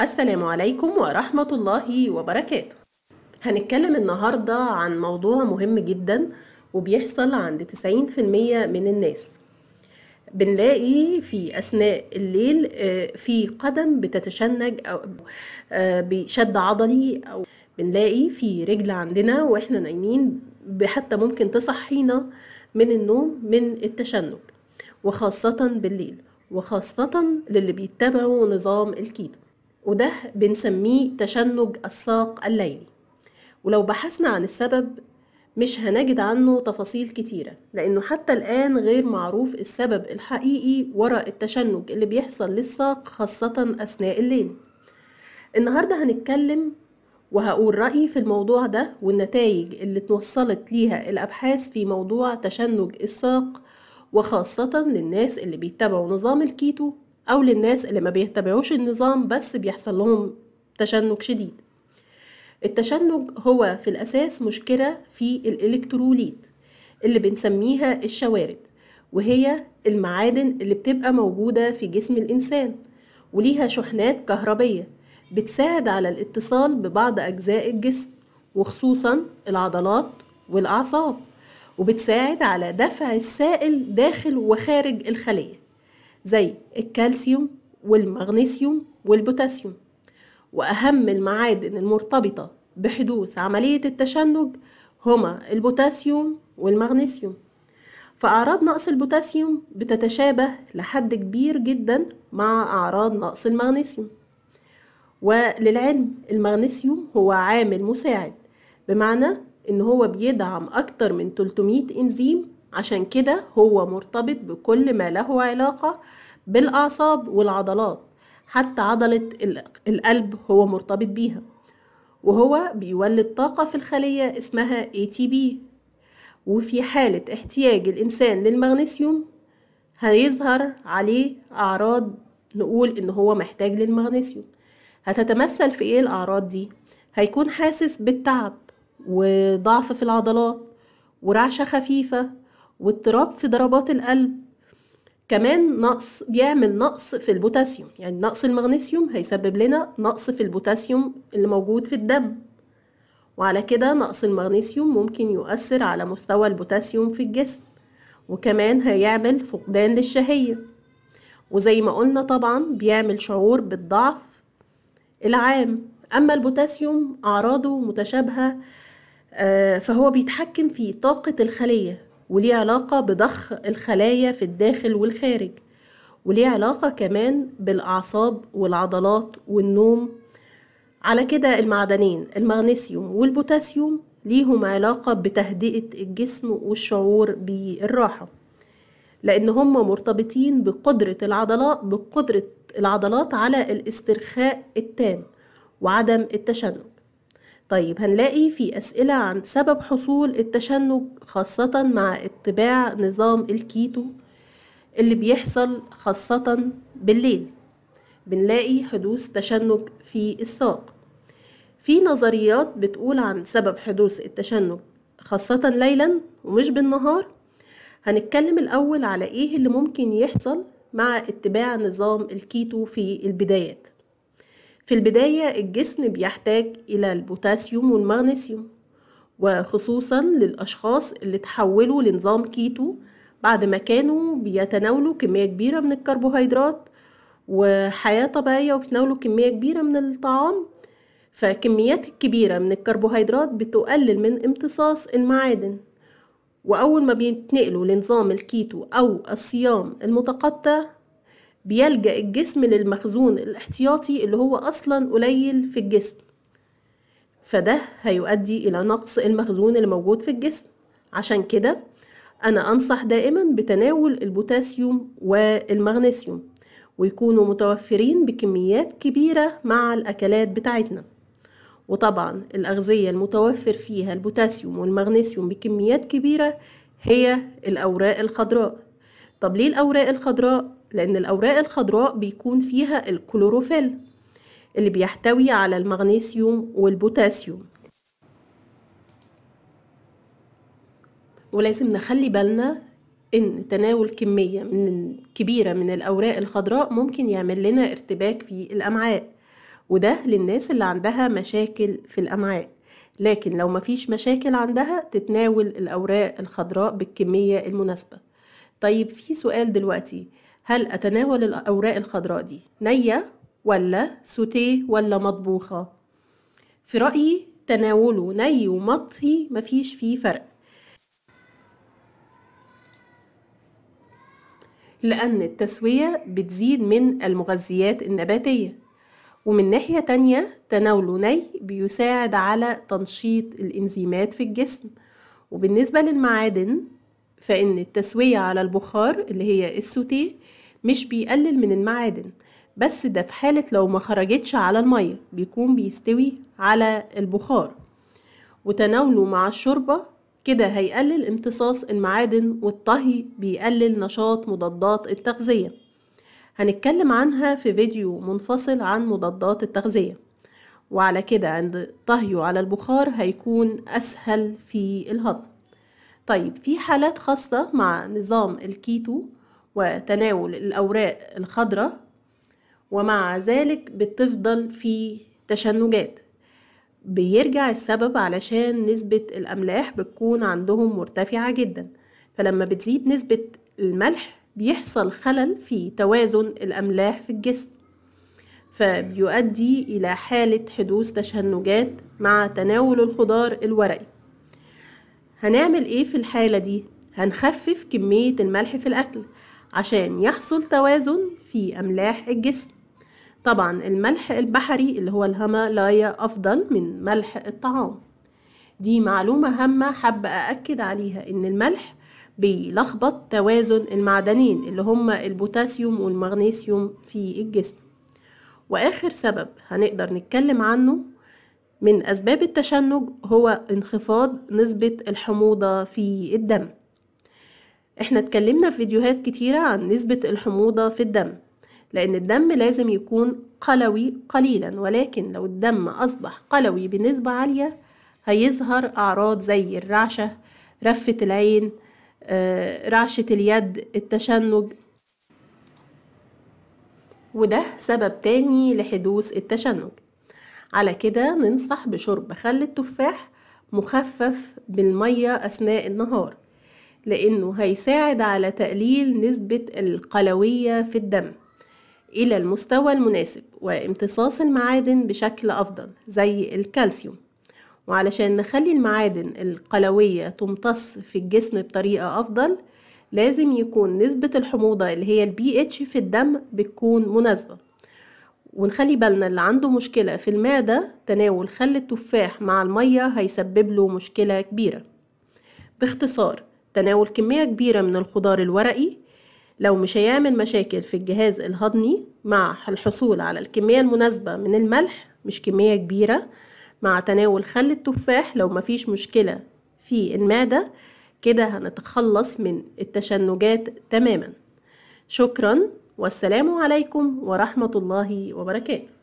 السلام عليكم ورحمة الله وبركاته هنتكلم النهاردة عن موضوع مهم جدا وبيحصل عند 90% من الناس بنلاقي في أثناء الليل آه، في قدم بتتشنج أو آه، بشد عضلي أو بنلاقي في رجل عندنا وإحنا نايمين حتى ممكن تصحينا من النوم من التشنج وخاصة بالليل وخاصة للي بيتبعوا نظام الكيتو وده بنسميه تشنج الساق الليلي ولو بحثنا عن السبب مش هنجد عنه تفاصيل كتيرة لأنه حتى الآن غير معروف السبب الحقيقي وراء التشنج اللي بيحصل للساق خاصة أثناء الليل النهاردة هنتكلم وهقول رأيي في الموضوع ده والنتائج اللي توصلت ليها الأبحاث في موضوع تشنج الساق وخاصة للناس اللي بيتبعوا نظام الكيتو أو للناس اللي ما بيتبعوش النظام بس بيحصل لهم تشنج شديد التشنج هو في الأساس مشكلة في الإلكتروليت اللي بنسميها الشوارد وهي المعادن اللي بتبقى موجودة في جسم الإنسان وليها شحنات كهربية بتساعد على الاتصال ببعض أجزاء الجسم وخصوصا العضلات والأعصاب وبتساعد على دفع السائل داخل وخارج الخلية زي الكالسيوم والمغنيسيوم والبوتاسيوم وأهم المعادن المرتبطة بحدوث عملية التشنج هما البوتاسيوم والمغنيسيوم فأعراض نقص البوتاسيوم بتتشابه لحد كبير جدا مع أعراض نقص المغنيسيوم وللعلم المغنيسيوم هو عامل مساعد بمعنى إن هو بيدعم أكتر من 300 إنزيم عشان كده هو مرتبط بكل ما له علاقة بالأعصاب والعضلات حتى عضلة القلب هو مرتبط بيها وهو بيولد طاقة في الخلية اسمها ATP وفي حالة احتياج الإنسان للمغنيسيوم هيظهر عليه أعراض نقول إن هو محتاج للمغنيسيوم هتتمثل في إيه الأعراض دي؟ هيكون حاسس بالتعب وضعف في العضلات ورعشة خفيفة واضطراب في ضربات القلب كمان نقص بيعمل نقص في البوتاسيوم يعني نقص المغنيسيوم هيسبب لنا نقص في البوتاسيوم اللي موجود في الدم وعلى كده نقص المغنيسيوم ممكن يؤثر على مستوى البوتاسيوم في الجسم وكمان هيعمل فقدان للشهية وزي ما قلنا طبعا بيعمل شعور بالضعف العام أما البوتاسيوم أعراضه متشابهة آه، فهو بيتحكم في طاقة الخلية وليه علاقة بضخ الخلايا في الداخل والخارج وليه علاقة كمان بالأعصاب والعضلات والنوم على كده المعدنين المغنيسيوم والبوتاسيوم ليهم علاقة بتهدئة الجسم والشعور بالراحة لأن هم مرتبطين بقدرة العضلات بقدرة العضلات على الاسترخاء التام وعدم التشنج طيب هنلاقي في أسئلة عن سبب حصول التشنج خاصة مع اتباع نظام الكيتو اللي بيحصل خاصة بالليل بنلاقي حدوث تشنج في الساق في نظريات بتقول عن سبب حدوث التشنج خاصة ليلا ومش بالنهار هنتكلم الأول على إيه اللي ممكن يحصل مع اتباع نظام الكيتو في البدايات في البداية الجسم بيحتاج إلى البوتاسيوم والمغنيسيوم وخصوصا للأشخاص اللي تحولوا لنظام كيتو بعد ما كانوا بيتناولوا كمية كبيرة من الكربوهيدرات وحياة طبيعية وبيتناولوا كمية كبيرة من الطعام فكميات كبيرة من الكربوهيدرات بتقلل من امتصاص المعادن وأول ما بيتنقلوا لنظام الكيتو أو الصيام المتقطع بيلجأ الجسم للمخزون الاحتياطي اللي هو أصلا قليل في الجسم فده هيؤدي إلى نقص المخزون اللي موجود في الجسم عشان كده أنا أنصح دائما بتناول البوتاسيوم والمغنيسيوم ويكونوا متوفرين بكميات كبيرة مع الأكلات بتاعتنا وطبعا الأغذية المتوفر فيها البوتاسيوم والمغنيسيوم بكميات كبيرة هي الأوراق الخضراء طب ليه الأوراق الخضراء؟ لأن الأوراق الخضراء بيكون فيها الكلوروفيل اللي بيحتوي على المغنيسيوم والبوتاسيوم ولازم نخلي بالنا ان تناول كميه من كبيره من الاوراق الخضراء ممكن يعمل لنا ارتباك في الامعاء وده للناس اللي عندها مشاكل في الامعاء لكن لو مفيش مشاكل عندها تتناول الاوراق الخضراء بالكميه المناسبه طيب في سؤال دلوقتي هل أتناول الأوراق الخضراء دي نية ولا سوتيه ولا مطبوخة في رأيي تناوله ني ومطهي مفيش فيه فرق لأن التسوية بتزيد من المغذيات النباتية ومن ناحية تانية تناوله ني بيساعد على تنشيط الإنزيمات في الجسم وبالنسبة للمعادن فإن التسوية على البخار اللي هي السوتيه مش بيقلل من المعادن بس ده في حالة لو ما خرجتش على المية بيكون بيستوي على البخار وتناوله مع الشوربة كده هيقلل امتصاص المعادن والطهي بيقلل نشاط مضادات التغذية هنتكلم عنها في فيديو منفصل عن مضادات التغذية وعلى كده عند طهيه على البخار هيكون أسهل في الهضم طيب في حالات خاصة مع نظام الكيتو وتناول الأوراق الخضراء ومع ذلك بتفضل في تشنجات بيرجع السبب علشان نسبة الأملاح بتكون عندهم مرتفعة جدا فلما بتزيد نسبة الملح بيحصل خلل في توازن الأملاح في الجسم فبيؤدي إلى حالة حدوث تشنجات مع تناول الخضار الورقي هنعمل إيه في الحالة دي؟ هنخفف كمية الملح في الأكل عشان يحصل توازن في أملاح الجسم طبعا الملح البحري اللي هو الهملايا أفضل من ملح الطعام دي معلومة هامة حابة أأكد عليها إن الملح بيلخبط توازن المعدنين اللي هما البوتاسيوم والمغنيسيوم في الجسم وآخر سبب هنقدر نتكلم عنه من أسباب التشنج هو انخفاض نسبة الحموضة في الدم احنا اتكلمنا في فيديوهات كتيرة عن نسبة الحموضة في الدم لأن الدم لازم يكون قلوي قليلا ولكن لو الدم أصبح قلوي بنسبة عالية هيظهر أعراض زي الرعشة رفة العين آه، رعشة اليد التشنج وده سبب تاني لحدوث التشنج على كده ننصح بشرب خل التفاح مخفف بالمية أثناء النهار لأنه هيساعد على تقليل نسبة القلوية في الدم إلى المستوى المناسب وامتصاص المعادن بشكل أفضل زي الكالسيوم وعلشان نخلي المعادن القلوية تمتص في الجسم بطريقة أفضل لازم يكون نسبة الحموضة اللي هي البي اتش في الدم بتكون مناسبة ونخلي بالنا اللي عنده مشكلة في المعدة تناول خل التفاح مع المية هيسبب له مشكلة كبيرة باختصار تناول كمية كبيرة من الخضار الورقي لو مش هيعمل مشاكل في الجهاز الهضمي مع الحصول على الكمية المناسبة من الملح مش كمية كبيرة مع تناول خل التفاح لو مفيش مشكلة في المعدة كده هنتخلص من التشنجات تماما شكرا والسلام عليكم ورحمة الله وبركاته